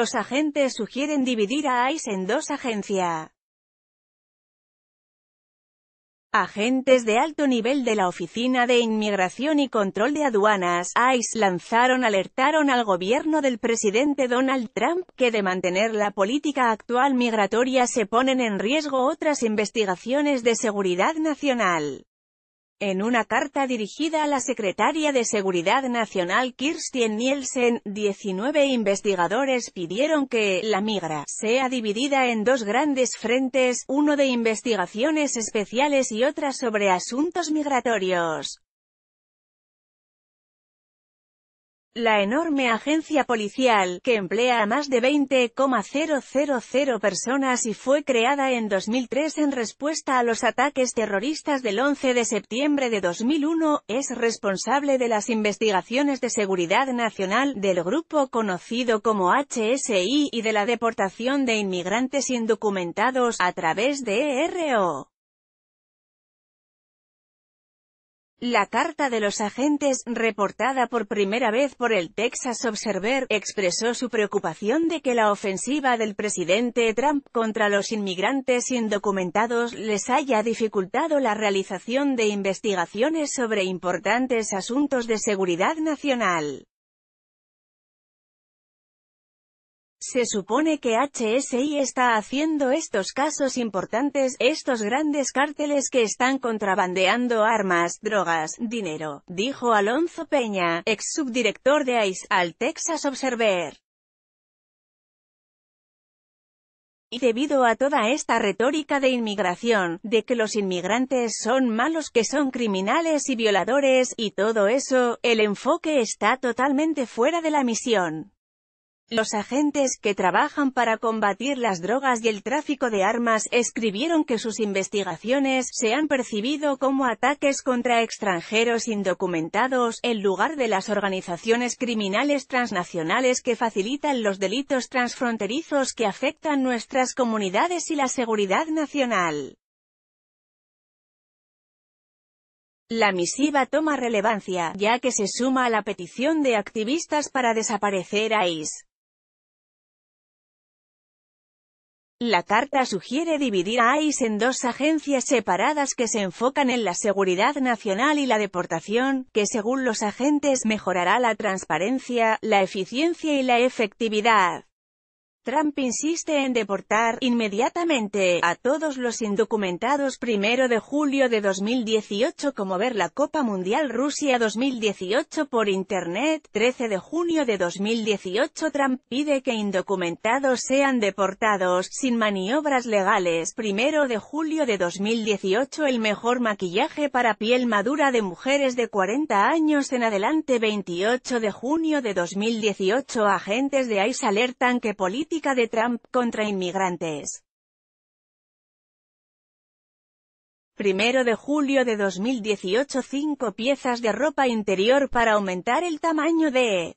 Los agentes sugieren dividir a ICE en dos agencias. Agentes de alto nivel de la Oficina de Inmigración y Control de Aduanas, ICE, lanzaron alertaron al gobierno del presidente Donald Trump que de mantener la política actual migratoria se ponen en riesgo otras investigaciones de seguridad nacional. En una carta dirigida a la secretaria de Seguridad Nacional Kirsten Nielsen, 19 investigadores pidieron que la migra sea dividida en dos grandes frentes, uno de investigaciones especiales y otra sobre asuntos migratorios. La enorme agencia policial, que emplea a más de 20,000 personas y fue creada en 2003 en respuesta a los ataques terroristas del 11 de septiembre de 2001, es responsable de las investigaciones de seguridad nacional del grupo conocido como HSI y de la deportación de inmigrantes indocumentados a través de ERO. La carta de los agentes, reportada por primera vez por el Texas Observer, expresó su preocupación de que la ofensiva del presidente Trump contra los inmigrantes indocumentados les haya dificultado la realización de investigaciones sobre importantes asuntos de seguridad nacional. Se supone que HSI está haciendo estos casos importantes, estos grandes cárteles que están contrabandeando armas, drogas, dinero, dijo Alonso Peña, ex subdirector de ICE, al Texas Observer. Y debido a toda esta retórica de inmigración, de que los inmigrantes son malos, que son criminales y violadores, y todo eso, el enfoque está totalmente fuera de la misión. Los agentes que trabajan para combatir las drogas y el tráfico de armas escribieron que sus investigaciones se han percibido como ataques contra extranjeros indocumentados, en lugar de las organizaciones criminales transnacionales que facilitan los delitos transfronterizos que afectan nuestras comunidades y la seguridad nacional. La misiva toma relevancia, ya que se suma a la petición de activistas para desaparecer a La carta sugiere dividir a ICE en dos agencias separadas que se enfocan en la seguridad nacional y la deportación, que según los agentes mejorará la transparencia, la eficiencia y la efectividad. Trump insiste en deportar inmediatamente a todos los indocumentados primero de julio de 2018 como ver la Copa Mundial Rusia 2018 por Internet. 13 de junio de 2018 Trump pide que indocumentados sean deportados sin maniobras legales. Primero de julio de 2018 el mejor maquillaje para piel madura de mujeres de 40 años en adelante. 28 de junio de 2018 agentes de ICE alertan que políticos política de Trump contra inmigrantes. Primero de julio de 2018 5 piezas de ropa interior para aumentar el tamaño de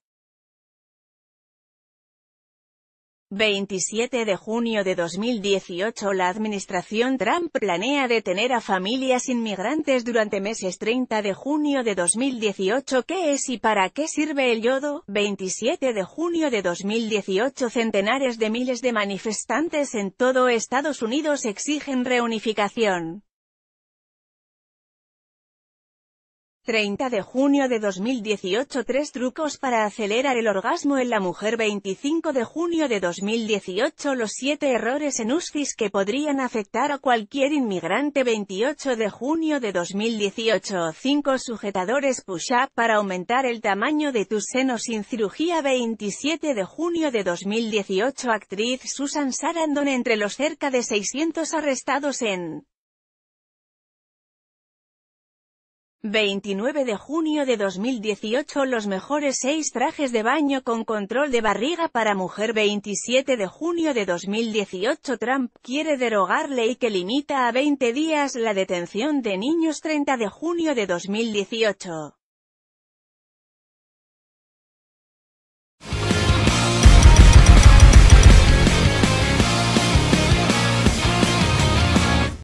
27 de junio de 2018 La administración Trump planea detener a familias inmigrantes durante meses 30 de junio de 2018 ¿Qué es y para qué sirve el yodo? 27 de junio de 2018 Centenares de miles de manifestantes en todo Estados Unidos exigen reunificación. 30 de junio de 2018 Tres trucos para acelerar el orgasmo en la mujer 25 de junio de 2018 Los 7 errores en USCIS que podrían afectar a cualquier inmigrante 28 de junio de 2018 5 sujetadores push-up para aumentar el tamaño de tus senos sin cirugía 27 de junio de 2018 Actriz Susan Sarandon entre los cerca de 600 arrestados en 29 de junio de 2018 Los mejores 6 trajes de baño con control de barriga para mujer 27 de junio de 2018 Trump quiere derogar ley que limita a 20 días la detención de niños 30 de junio de 2018